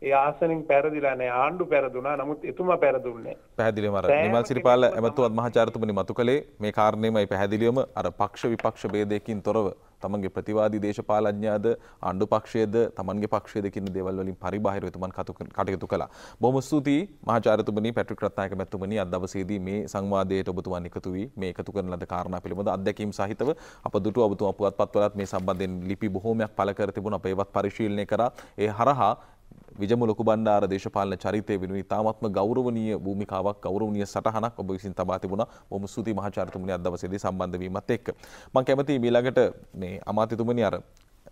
Speaker 3: ඒ ආසනින් පැරදිලා නෑ ආණ්ඩු පැරදුනා නමුත් එතුමා පැරදුන්නේ.
Speaker 1: පැහැදිලිවම අර නිමල් සිරිපාල ඇමතුමත් මහාචාර්යතුමනි මතු කළේ මේ කාරණේමයි පැහැදිලිවම අර පක්ෂ විපක්ෂ ભેදයකින් තොරව තමන්ගේ ප්‍රතිවාදී දේශපාලඥයාද ආණ්ඩු පක්ෂයේද තමන්ගේ පක්ෂයේද කියන දේවල් වලින් පරිබාහිරව එතුමන් කටයුතු කළා. බොහොම ස්තුතියි මහාචාර්යතුමනි පැට්‍රික් රත්නායක මැතිතුමනි අද දවසේදී මේ සංවාදයට ඔබතුමන් එකතු වී මේ එකතු කරන ලද කාරණා පිළිබඳ අත්දැකීම් සහිතව අප දුටුව ඔබතුමා පුවත්පත් වලත් මේ සම්බන්ධයෙන් ලිපි බොහෝමයක් පළ කර තිබුණා. අප ඒවත් පරිශීලනය කරා. ඒ හරහා විජම ලොකු බණ්ඩාර දේශපාලන චරිතය වෙනුවෙන් ඉතාමත්ම ගෞරවනීය භූමිකාවක් ගෞරවනීය සටහනක් ඔබ විසින් තබා තිබුණා. බොහොම ස්තුතියි මහාචාර්යතුමනි අද දවසේදී සම්බන්ධ වීමත් එක්ක. මම කැමතියි ඊළඟට මේ අමාත්‍යතුමනි අර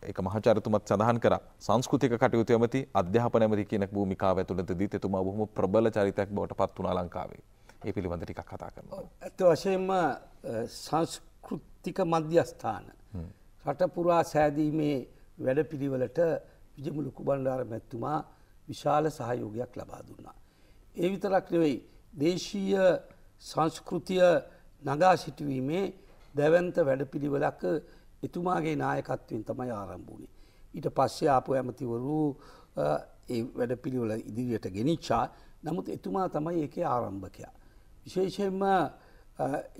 Speaker 1: ඒක මහාචාර්යතුමත් සඳහන් කරා සංස්කෘතික කටයුතු ඇමති අධ්‍යාපන ඇමති කියන භූමිකාව ඇතුළතදී එතුමා බොහොම ප්‍රබල චරිතයක් බවට පත් වුණා ලංකාවේ. ඒ පිළිබඳ ටිකක් කතා කරනවා.
Speaker 2: ඇත්ත වශයෙන්ම සංස්කෘතික මධ්‍යස්ථාන රට පුරා සෑදීමේ වැඩපිළිවෙලට විජමු ලොකු බණ්ඩාර මැත්තුමා විශාල සහයෝගයක් ලබා දුන්නා. ඒ විතරක් නෙවෙයි දේශීය සංස්කෘතිය නගා සිටුවීමේ දැවන්ත වැඩපිළිවෙලක් එතුමාගේ නායකත්වෙන් තමයි ආරම්භුණේ. ඊට පස්සේ ආපු ඇමතිවරු ඒ වැඩපිළිවෙල ඉදිරියට ගෙනනිච්චා නමුත් එතුමා තමයි ඒකේ ආරම්භකයා. විශේෂයෙන්ම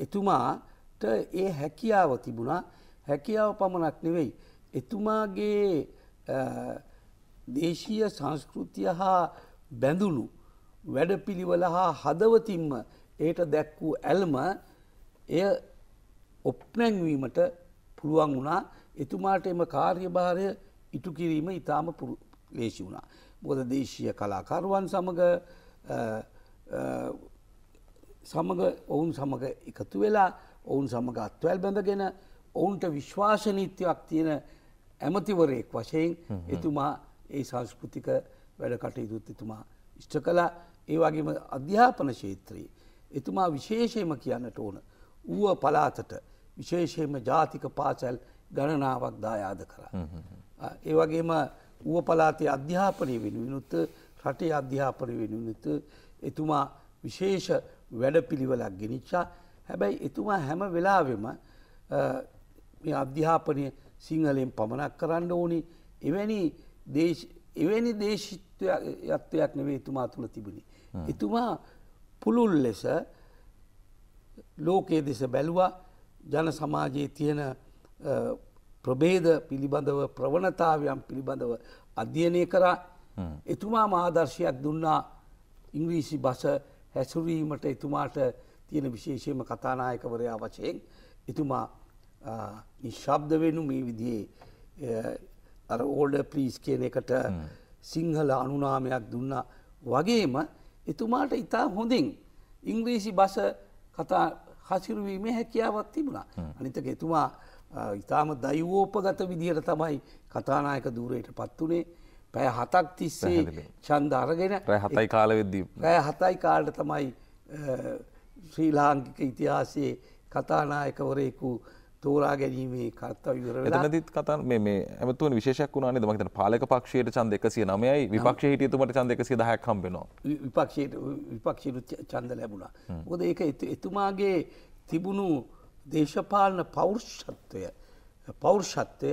Speaker 2: එතුමාට ඒ හැකියාව තිබුණා හැකියාව පමණක් නෙවෙයි. එතුමාගේ දේශීය සංස්කෘතිය හා බැඳුණු වැඩපිළිවල හා හදවතින්ම එයට දැක් වූ ඇල්ම එය ඔප්නැංවීමට පුළුවන් වුණා එතුමාට එම කාර්යභාරය ඉටු කිරීම ඉතාම ලේසි වුණා. මොද දේශීය කලාකරුවන් සමඟ සමඟ ඔවුන් සමඟ එකතු වෙලා ඔවුන් සමඟ අත්වැල් බැඳගෙන ඔවුන්ට විශ්වාසනීත්‍යයක් තියෙන ඇමතිවරයෙක් වශයෙන් එතුමා ඒ සංස්කෘතික වැඩ කටයුතුත් එතුමා ඉෂ්ට කලා ඒවාගේම අධ්‍යාපන ශේත්‍රයේ. එතුමා විශේෂයම කියන්නට ඕන. ඌුව පලාතට විශේෂයම ජාතික පාසැල් ගණනාවක් දායාද කරා. ඒවගේම ඌුව පලාතේ අධ්‍යාපනය වෙනුවෙනුත් රටේ අධ්‍යාපනය වෙනුනුත් එතුමා විශේෂ වැඩපිළිවෙලක් ගෙනනිච්චා හැබැයි එතුමා හැම වෙලාවෙම මේ අධ්‍යාපනය සිංහලයෙන් පමණක් කරන්න ඕනි එවැනි එවැනි දේශිත්වයක්ත්වයක් නෙවේ එතුමා තුළ තිබුණි. එතුමා පුළුල් ලෙස ලෝකයේ දෙස බැලුවා ජන සමාජයේ තියෙන ප්‍රබේද පිළිබඳව ප්‍රවණතාවයන් පිළිබඳව අධ්‍යයනය කරා එතුමා මාදර්ශයක් දුන්නා ඉංග්‍රීසි බස හැසුරීමට එතුමාට තියෙන විශේෂයම කතානායකවරයා වචයෙන් එතුමා නිශ්ශබ්ද වෙනු මේ විදියේ අර ඕල්ඩ ප්ලීස් කියන එකට සිංහල අනුනාමයක් දුන්නා වගේම එතුමාට ඉතා හොඳින් ඉංග්‍රීසි බස කතා හසිරුවීමේ හැකියාවත් තිබුණා අනිතක එතුමා ඉතාම දයිවෝපගත විදිහට තමයි කතානායක දූරයට පත්වනේ පැය හතක් තිස්සේ චන්ද අරගෙන හතයි කාලවෙද්දී පැය හතයි කාලට තමයි ශ්‍රී ලාංකික ඉතිහාසයේ කතානායකවරයෙකු තෝරා ගැනීමේ කර්තව විර දනදත්
Speaker 1: කතන් මේ ඇමතුව විශේෂක් වුණනේ මකට පාලක පක්ෂයට චන්ද එකසිය නමයයි විපක්ෂ හිටියතුමට චන්ද එකසි දහයක් කම්බෙනවා
Speaker 2: විපක්ෂයට විපක්ෂයට චන්ද ලැබුණා හොද ඒක එතුමාගේ තිබුණු දේශපාලන පෞර්ෂත්වය පෞර්ෂත්වය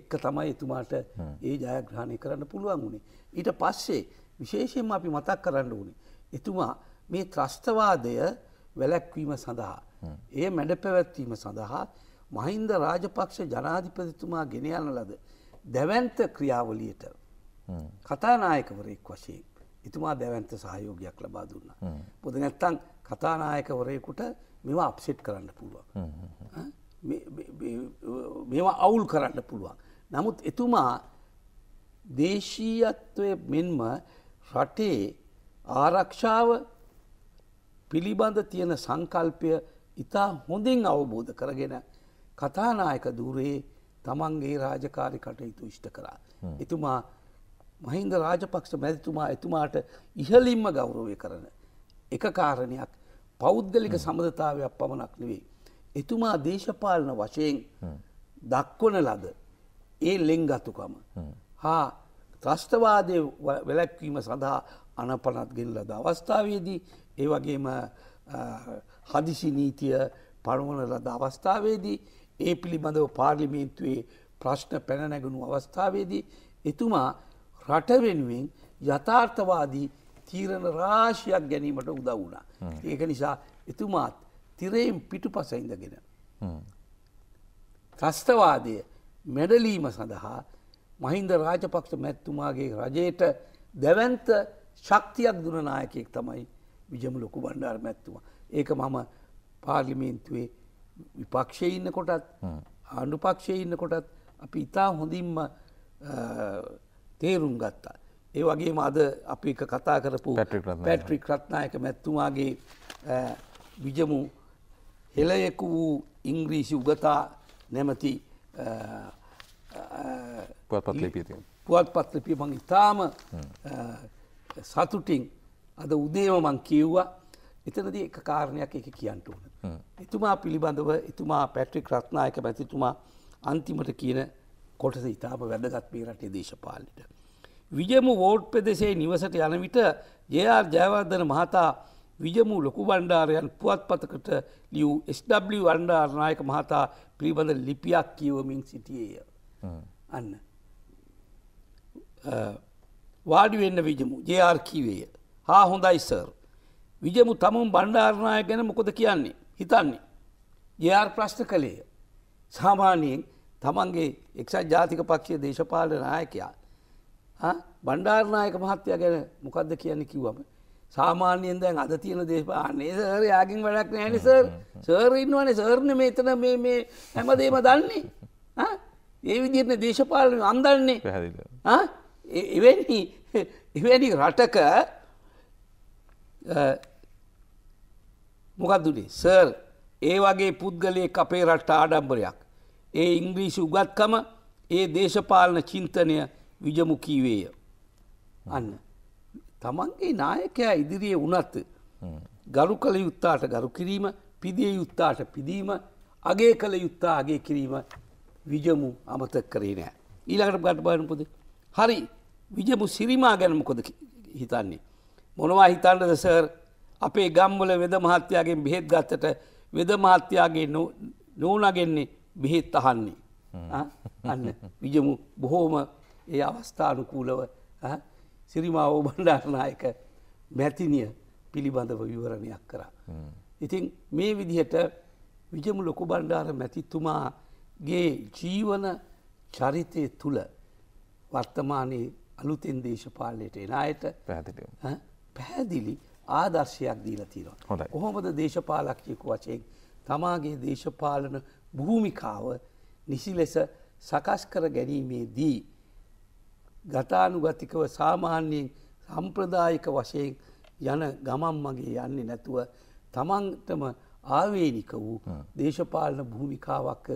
Speaker 2: එක්ක තමයි එතුමාට ඒ ජයග්‍රහණය කරන්න පුළුවන් වුණේ ඊට පස්සේ විශේෂයෙන්ම අපි මතක් කරන්න ඕනේ එතුමා මේ ත්‍රස්තවාදය වැලැක්වීම සඳහා ඒ මැඩ පැවැත්වීම සඳහා මහින්ද රාජපක්ෂ ජනාධිපතිතුමා ගෙනයන ලද දැවන්ත ක්‍රියාවලියට කතානායකවරයෙක් වශයෙන් ඉතුමා දැවන්ත සහයෝගයක් ලබා දුන්න. පොද නැත්තං කතානායකවරයෙකුට මෙවා අප්සෙට් කරන්න පුළුවන්. මේවා අවුල් කරන්න පුළුවන්. නමුත් එතුමා දේශීයත්වය මෙන්ම රටේ ආරක්ෂාව පිළිබඳ තියෙන සංකල්පය ඉතා හොඳින් අවබෝධ කරගෙන කතානායක දූරයේ තමන්ගේ රාජකාරි කටයුතු ඉෂ්ට කරා. එතුමා මහින්ද රාජපක්ෂ මැතිතුමා එතුමාට ඉහලින්ම ගෞරවය කරන. එක කාරණයක් පෞද්ගලික සමඳතාවයක් පමණක් නෙවෙයි. එතුමා දේශපාලන වශයෙන් දක්වන ලද ඒ ලෙංගතුකම හා ත්‍රස්තවාදය වැලැක්වීම සඳහා අනපනත් ගෙල්ලද අවස්ථාවේදී ඒ වගේම හදිසි නීතිය පණුවන ලද අවස්ථාවේදී ඒ පිළිබඳව පාර්ලිමේන්තුවේ ප්‍රශ්න පැනනැගුණු අවස්ථාවේදී එතුමා රටවෙනුවෙන් යථාර්ථවාදී තීරණ රාශියක් ගැනීමට උදව වුණා. ඒක නිසා එතුමාත් තිරයෙන් පිටු පසයිඳගෙන. ත්‍රස්තවාදය මැඩලීම සඳහා මහින්ද රාජපක්ෂ මැත්තුමාගේ රජයට දැවන්ත ශක්තියක් දුනනායකෙක් තමයි විජම ලොකු බණ්ඩාර මැත්තුවා. ඒක මම පාර්ලිමේන්තුවේ විපක්ෂය ඉන්න කොටත් අනුපක්ෂය ඉන්න කොටත් අපි ඉතා හොඳින්ම තේරුම් ගත්තා. ඒ වගේම අද අපි එක කතා කරපු පැට්‍රික් රත්නායක මැත්තුමාගේ විජමු හෙළයෙකු වූ ඉංග්‍රීසි උගතා නැමති
Speaker 1: පුවත්
Speaker 2: පත්ලිපිය මං ඉතාම සතුටින් අද උදේම මං කිව්වා එතනද එක කාරණයක් එක කියන්න ඕන. එතුමා පිළිබඳව එතුමා පැට්‍රික් රත්නායක මැතිතුමා අන්තිමට කියන කොටස ඉතාම වැදගත් මේ රටේ දේශපාලිට. විජමු වෝට් පෙදෙසේ නිවසට යන විට ජයාර් ජයවර්ධන මහතා විජමු ලොකු බණ්ඩාරයන් පුවත්පතකට ලියූ ස්W අන්ඩාර්නායක මහතා පිළිබඳ ලිපියක් කියවමින් සිටියේය. අන්න. වාඩිවෙන්න විජමු ජයාර් කිවේය. හා හොඳයි සර්. විජමු තමුන් බණ්ඩාරණය ගැන මොකොද කියන්නේ හිතන්නේ. ජයාර් ප්‍රශ්න කළේය. සාමාන්‍යයෙන් තමන්ගේ එක්සත් ජාතික පක්ෂය දේශපාල නායකයා. බණ්ඩාර්නායක මහත්තයා ගැන මොකක්ද කියන්න කිව්වම. සාමාන්‍යයෙන් දැන් අද තියෙන දේශපාන්නේ සර යාගින් වැඩක් නෑන සර් සර්ඉන්නවනේ සර්ණ මේතන මේ හැමදේම දන්නේ. ඒ විදිරන දේශපාලන අන්දන්නේ එවැනි එවැනි රටක මොකක්දුනේ සර් ඒ වගේ පුද්ගලය අපේ රට්ට ආඩම්බරයක්. ඒ ඉංග්‍රීසි උගත්කම ඒ දේශපාලන චින්තනය විජමුකීවේය. අන්න. තමන්ගේ නායකයා ඉදිරියේ උනත්ත. ගරු කළ යුත්තාට ගරු කිරීම පිදිය යුත්තාට පිදීම අගේ කළ යුත්තා අගේ කිරීම විජමු අමත කරේ නෑ. ඊළඟට ගට බයනපුද. හරි විජමු සිරිමා ගැනමකොද හිතන්නේ. මොනවා හිතන්නද සර් අපේ ගම්වල වෙද මහත්තයාගෙන් බෙහෙත් ගත්තට වෙද මහත්තයාගේ නෝනගෙන්නේ බෙහෙත් අහන්නේ. අන්න විජමු බොහෝම ඒ අවස්ථානුකූලව සිරිමා ඕ බණ්ඩාරනායක මැතිනිය පිළිබඳව විවරණයක් කර. ඉතින් මේ විදිහට විජමු ලොකු බණ්ඩාර මැතිතුමාගේ ජීවන චරිතය තුළ වර්තමානයේ අලුතෙන් දේශපාලයට එන අයට පැහැදිලි ආදර්ශයක් දීලා තියෙනවා. කොහොමද දේශපාලකයෙකු වශයෙන් තමාගේ දේශපාලන භූමිකාව නිසි ලෙස සකස් කර ගැනීමේදී ගතානුගතිකව සාමාන්‍යයෙන් සම්ප්‍රදායික වශයෙන් යන ගමන් මගේ යන්නේ නැතුව තමන්ටම ආවේනික වූ දේශපාලන භූමිකාවක්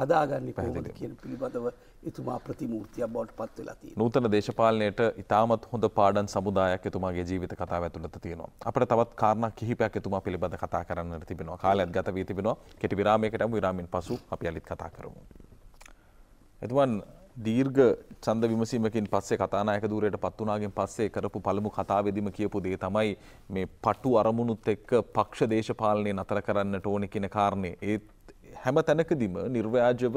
Speaker 2: හදාගන්න පහමද කියන පිළිබඳව එතුමා ප්‍රතිමූර්තිය බවට පත් වෙලා තියෙනවා.
Speaker 1: නූතන දේශපාලනයට ඉතාමත් හොඳ පාඩම් සමුදායක් එතුමාගේ ජීවිත කතාව ඇතුළත තියෙනවා. අපිට තවත් කාරණා කිහිපයක් එතුමා පිළිබඳ කතා කරන්නට තිබෙනවා. කාලයත් ගත වී තිබෙනවා. කෙටි විරාමයකට යමු. විරාමෙන් පසු අපි අලිත් කතා කරමු. එතුමන් දීර්ඝ ඡන්ද විමසීමකින් පස්සේ කතානායක ධූරයට පත් වුණාගෙන් පස්සේ කරපු පළමු කතාවෙදිම කියපු දේ තමයි මේ පටු අරමුණුත් එක්ක පක්ෂ දේශපාලනය නතර කරන්නට ඕනේ කියන කාරණේ. ඒ හැම තැනකදීම නිර්ව්‍යාජව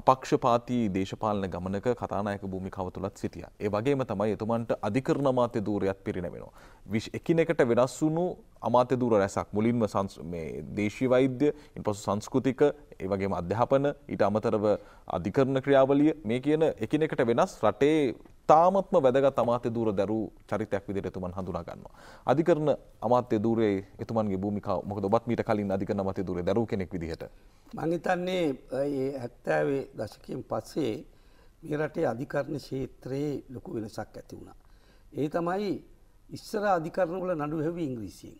Speaker 1: අපක්ෂපාති දේශපාලන ගමනක කතානායක භූමිකාව තුළත් සිටියා. ඒ වගේම තමයි එතුමන්ට අධිකරණ අමාත්‍ය ධූරයත් පිරිනැමෙනවා. එකිනෙකට වෙනස් වුණු අමාත්‍ය ධූර රැසක් මුලින්ම දේශීය වෛද්‍ය, ඉන්පසු සංස්කෘතික, ඒ වගේම අධ්‍යාපන, ඊට අමතරව අධිකරණ ක්‍රියාවලිය මේ කියන එකිනෙකට වෙනස් රටේ තාමත්ම වැදගත් අමාත්‍ය දූර දැරූ චරිතයක් විදිහට එතුමන් හඳුනා ගන්නවා. අධිකරණ අමාත්‍ය දූරයේ එතුමන්ගේ භූමිකාව මොකද ඔබත් මීට කලින් අධිකරණ අමාත්‍ය දූරේ දැරූ කෙනෙක් විදිහට.
Speaker 2: මම හිතන්නේ මේ 70 දශකයෙන් පස්සේ මේ රටේ අධිකරණ ක්ෂේත්‍රයේ ලොකු වෙනසක් ඇති වුණා. ඒ තමයි ඉස්සර අධිකරණ වල නඩු හැවි ඉංග්‍රීසියෙන්.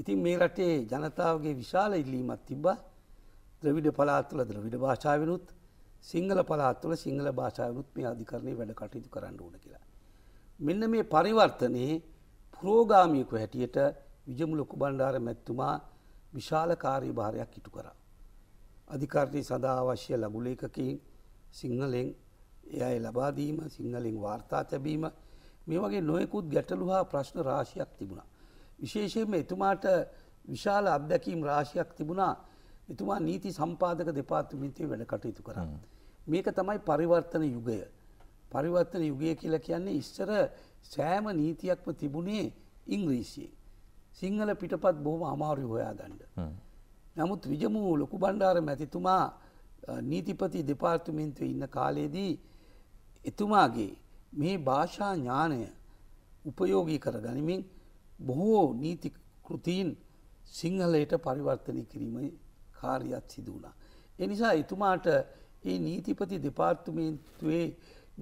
Speaker 2: ඉතින් මේ රටේ ජනතාවගේ විශාල ඉල්ලීමක් තිබ්බා. ද්‍රවිඩ පළාත්වල ද්‍රවිඩ භාෂාවෙනුත් සිංහල පලාත්වල සිංහල භාෂාවරුත් මේ අධිකරණය වැඩ කටයුතු කරන්න ඕන කියලා. මෙන්න මේ පරිවර්තනයේ පුරෝගාමියකු හැටියට විජමුල කුබණ්ඩාර මැත්තුමා විශාල කාරී භාරයක් ඉටු කරා. අධිකාරණය සඳහා අවශ්‍ය ලගුලේකකින් සිංහලෙන් එයයි ලබාදීම සිංහලෙන් වාර්තා තැබීම මේ වගේ නොයෙකුත් ගැටලු හා ප්‍රශ්න රාශියක් තිබුණා. විශේෂයෙන්ම එතුමාට විශාල අත්දැකීම් රාශියක් තිබුණා එතුමා නීති සම්පාදක දෙපාර්තමින්තේ වැඩ කටයුතු කරන්න. මේක තමයි පරිවර්තන යුගය. පරිවර්තන යුගය කියලා කියන්නේ ඉස්සර සෑම නීතියක්ම තිබුණේ ඉංග්‍රීසියේ. සිංහල පිටපත් බොහොම අමාරු හොයා ගණ්ඩ. නමුත් විජමූ ලොකු බණ්ඩාර මැතිතුමා නීතිපති දෙපාර්තුමෙන්න්තුව ඉන්න කාලයේදී එතුමාගේ මේ භාෂා ඥානය උපයෝගී කර ගනිමින් බොහෝ නීති කෘතිීන් සිංහලයට පරිවර්තනය කිරීම කාරියත් සිදුවනා. එනිසා එතුමාට ඒ නීතිපති දෙපාර්තුමේන්තුවේ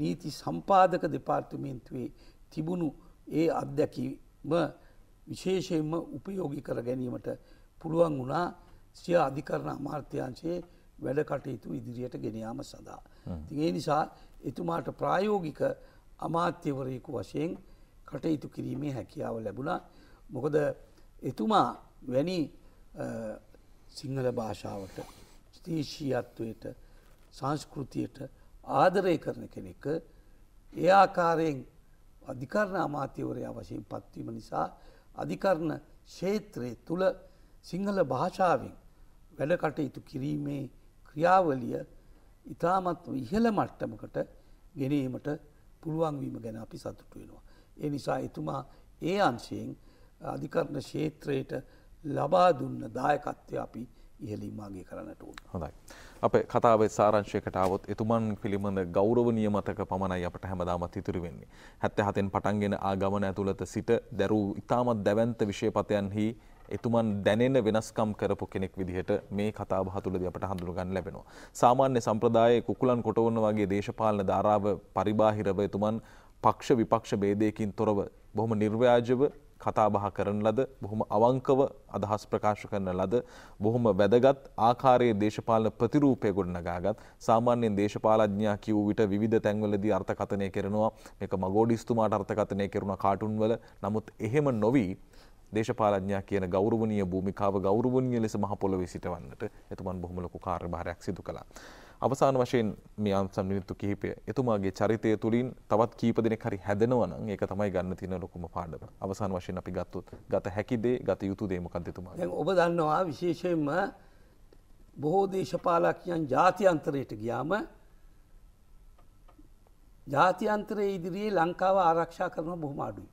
Speaker 2: නීති සම්පාදක දෙපාර්තුමේන්තුවේ තිබුණු ඒ අත්දැකීම විශේෂයෙන්ම උපයෝගි කර ගැනීමට පුළුවන් වුණා සිය අධිකරණ අමාර්ත්‍යංශයේ වැඩ කටයුතු ඉදිරියට ගෙනයාම සඳහා. තිඒ නිසා එතුමාට ප්‍රායෝගික අමාත්‍යවරයෙකු වශයෙන් කටයුතු කිරීමේ හැකියාව ලැබුණා. මොකද එතුමා වැනි සිංහල භාෂාවට ස්තේශීයත්වයට සංස්කෘතියට ආදරය කරන කෙනෙක් ඒ ආකාරයෙන් අධිකරණ අමාත්‍යවරයා වශයෙන් පත්වීම නිසා අධිකරණ ක්ෂේත්‍රය තුළ සිංහල භාෂාවෙන් වැඩකටයුතු කිරීමේ ක්‍රියාවලිය ඉතාමත් ඉහළ මට්ටමකට ගෙනීමට පුළුවන්වීම ගැන අපි සතුටු වෙනවා. ඒ නිසා එතුමා ඒ අංශයෙන් අධිකරණ ශේත්‍රයට ලබා දුන්න දායකත්වය අපි ඉහලීමමාගේ කරන්නට
Speaker 1: හොඳයි. අපේ කතාව සාරංශයකටාවත් එතුමන් පිළිබඳ ගෞරවනය මතක පමණයි අපට හැමදාමත් ඉතුරු වෙන්නේ. හැත්ත හතෙන් පටන්ගෙන ආගමන ඇතුළත සිට දැරූ ඉතාමත් දැවන්ත විශෂයපතයන්හි එතුමන් දැනෙන වෙනස්කම් කරපු කෙනෙක් විදිහට මේ කතා බහතුලද අපට හඳුරගන්න ලැබෙනවා. සාමාන්‍ය සම්ප්‍රදාය කුකුලන් කොටවන්න වගේ දේශපාලන ධාරාව පරිබාහිරව එතුමන් පක්ෂ විපක්ෂ බේදයකින් තොරව බොහොම නිර්ව්‍යාජව කතාබහ කරන ලද බොහොම අවංකව අදහස් ප්‍රකාශ කරන ලද බොහොම වැදගත් ආකාරයේ දේශපාලන ප්‍රතිරූපය ගොඩනගාගත් සාමාන්‍යයෙන් දේශපාලඥයා කිව් විට විවිධ තැන්වලදී අර්ථකථනය කරනවා මේක මගෝඩිස්තුමාට අර්ථකථනය කරන කාටුන් වල නමුත් එහෙම නොවී දේශපාලඥා කියන ගෞරවනීය භූමිකාව ගෞරවනීය ලෙස මහ පොළොවේ සිටවන්නට එතුමන් බොහොම ලොකු කාර්යභාරයක් සිදු කළා. අවසාන වශයෙන් මේ අන්සම් නිමිත්තු කිහිපය එතුමාගේ චරිතය තුළින් තවත් කීප දෙනෙක් හරි හැදෙනවා නම් ඒක තමයි ගන්න තියෙන ලොකුම පාඩම. අවසාන වශයෙන් අපි ගත්තොත් ගත හැකි දේ ගත යුතු දේ මොකක්ද එතුමා?
Speaker 2: දැන් ඔබ දන්නවා විශේෂයෙන්ම බොහෝ දේශපාලකයන් ජාත්‍යන්තරයට ගියාම ජාතියන්තරයේ ඉදිරියේ ලංකාව ආරක්ෂා කරන බොහොම අඩුයි.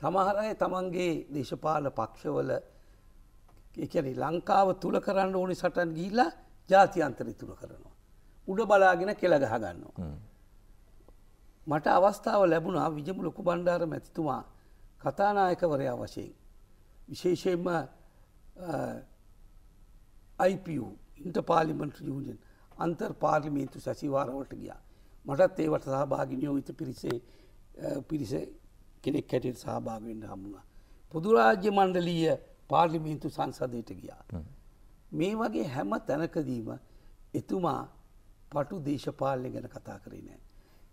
Speaker 2: සමහර අය තමන්ගේ දේශපාල පක්ෂවල එකන ලංකාව තුළ කරන්න ඕනි සටන් ගිහිල්ලා ජාතියන්තර ඉතුරු කරනවා. උඩ බලාගෙන කෙළගහ ගන්නවා. මට අවස්ථාව ලැබුණා විජමු ලොකු බණ්ඩාර මැතිතුමා කතානායකවරයා වශයෙන්. විශේෂයෙන්ම IPU ඉන්ට පාලිමෙන්ට ජූජන් අන්තර් පාර්ලිමේන්තු සැසිවාරවලට ගියා මටත් ඒවට සහභාගිනියෝ විත පිරිසේ පිරිස කෙනෙක් හැටියට සහභාගෙන්ට හමුණා. පොදුරාජ්‍ය මණ්ඩලීය පාර්ලිමේන්තු සංසදයට ගියා. මේ වගේ හැම තැනකදීම එතුමා පටු දේශපාලනය ගැන කතා කරේ නෑ.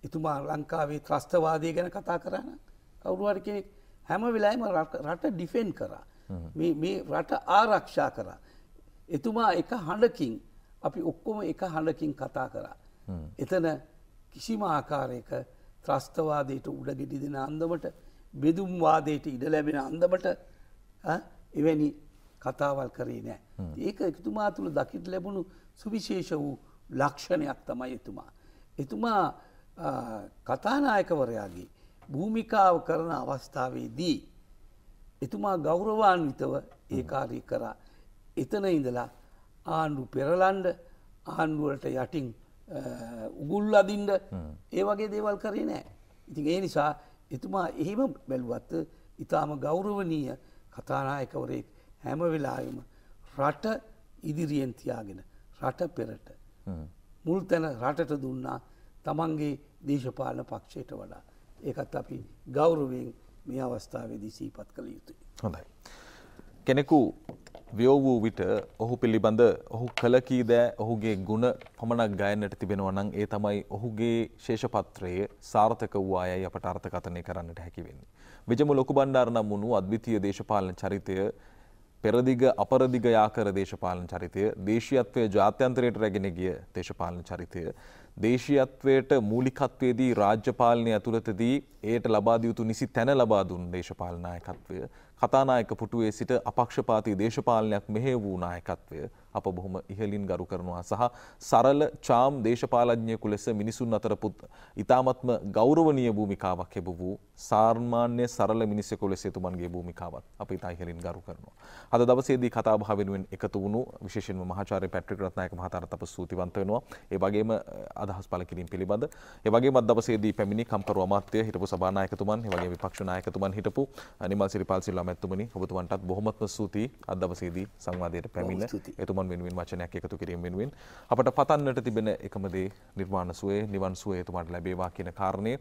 Speaker 2: එතුමා ලංකාවේ ත්‍රස්තවාදය ගැන කතා කරන්න කවුරුවර කෙනෙක් හැම වෙලායිම රට ඩිෆෙන් කරා. මේ රට ආරක්ෂා කරා. එතුමා එක හඬකින් අපි ඔක්කොම එක හඬකින් කතා කරා. එතන කිසිම ආකාරයක ත්‍රස්තවාදයට උඩගෙඩි දෙෙන අන්දමට බෙදුම්වාදයට ඉඩ ලැබෙන අන්දමට එවැනි කතාවල් කරේ නෑ. ඒක එතුමා තුළ දකිට ලැබුණු සුවිශේෂ වූ ලක්ෂණයක් තමයි එතුමා. එතුමා කතානායකවරයාගේ භූමිකාව කරන අවස්ථාවේදී. එතුමා ගෞරවාන්විතව ඒකාරී කරා. එතන ඉඳලා ආණ්ඩු පෙරලන්ඩ ආණ්ඩුවලට යටින් උගුල් අදින්ඩ ඒ වගේ දේවල් කරේ නෑ. ඉතින් ඒ නිසා එතුමා එහෙම බැලුවත් ඉතාම ගෞරවනීය කතානායකවරයෙක් හැම වෙලාවිම රට ඉදිරියෙන් තියාගෙන රට පෙරට මුල් තැන රටට දුන්නා තමන්ගේ දේශපාලන පක්ෂයට වඩා ඒකත් අපි ගෞරුවෙන් මේ අවස්ථාවේදී සීපත් කළ යුතුයි.
Speaker 1: හොඳයි. කෙනෙකු වියෝ වූ විට ඔහු පිළිබඳ ඔහු කලකී දෑ ඔහුගේ ගුණ පමණක් ගයන්නට තිබෙනව නම් ඒ තමයි ඔහුගේ ශේෂපත්‍රයේ සාර්ථක වූ අයයි අපට අර්ථකථනය කරන්නට හැකිවෙන්නේ. විජම ලොකු බණ්ඩාර නම් වුණු අද්විතීය දේශපාලන චරිතය පෙරදිග අපරදිග යාකර දේශපාලන චරිතය දේශීයත්වය ජාත්‍යන්තරයට රැගෙන ගිය දේශපාලන චරිතය දේශීයත්වයට මූලිකත්වයේදී රාජ්‍යපාලනය ඇතුළතදී එයට ලබා දිය යුතු නිසි තැන ලබා දුන් දේශපාලන නායකත්වය කතානායක පුටුවේ සිට අපක්ෂපාතී දේශපාලනයක් මෙහෙය වූ නායකත්වය අප බොහොම ඉහලින් ගරු කරනවා සහ සරල චාම් දේශපාලඥයෙකු ලෙස මිනිසුන් අතර පුත් ඉතාමත්ම ගෞරවනීය භූමිකාවක් හෙබ වූ සාර්මාන්‍ය සරල මිනිසෙකු ලෙස එතුමන්ගේ භූමිකාවත් අප ඉතා ඉහලින් ගරු කරනවා. අද දවසේදී කතාබහ වෙනුවෙන් එකතු වුණු විශේෂෙන්ම මහාචාර්ය පැට්‍රික් රත්නායක මහතාට අප සූතිවන්ත වෙනවා. ඒ වගේම අදහස් පළ කිරීම පිළිබඳ ඒ වගේම අද දවසේදී පැමිණි කම්කරු අමාත්‍ය හිටපු සභානායකතුමන් ඒ වගේම විපක්ෂ නායකතුමන් හිටපු නිමල් සිරිපාල් සිල්වා මැතිතුමනි ඔබතුමන්ටත් බොහොමත්ම ස්තුතියි අද දවසේදී සංවාදයට පැමිණ එතුමන් ගමන් වෙනුවෙන් වචනයක් එකතු කිරීම වෙනුවෙන් අපට පතන්නට තිබෙන එකමදේ නිර්මාණ සුවේ නිවන් සුවේ තුමාට ලැබේවා කියන කාරණය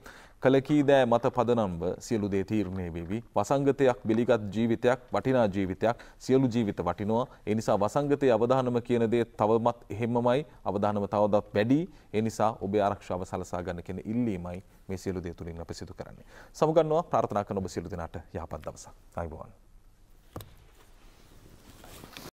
Speaker 1: කලකීදෑ මත පදනම්ව සියලු දේ තීරණය වේවි වසංගතයක් බිලිගත් ජීවිතයක් වටිනා ජීවිතයක් සියලු ජීවිත වටිනවා එනිසා වසංගතය අවධානම කියන දේ තවමත් එහෙමමයි අවධානම තවදත් වැඩි එනිසා ඔබේ ආරක්ෂාව සලසා ගන්න කියන ඉල්ලීමයි මේ සියලු දේ තුලින් අපි සිදු කරන්නේ. සමුගන්නවා ප්‍රාර්ථනා කරන ඔබ සියලු දෙනාට යහපත් දවසක්. ආයුබෝවන්.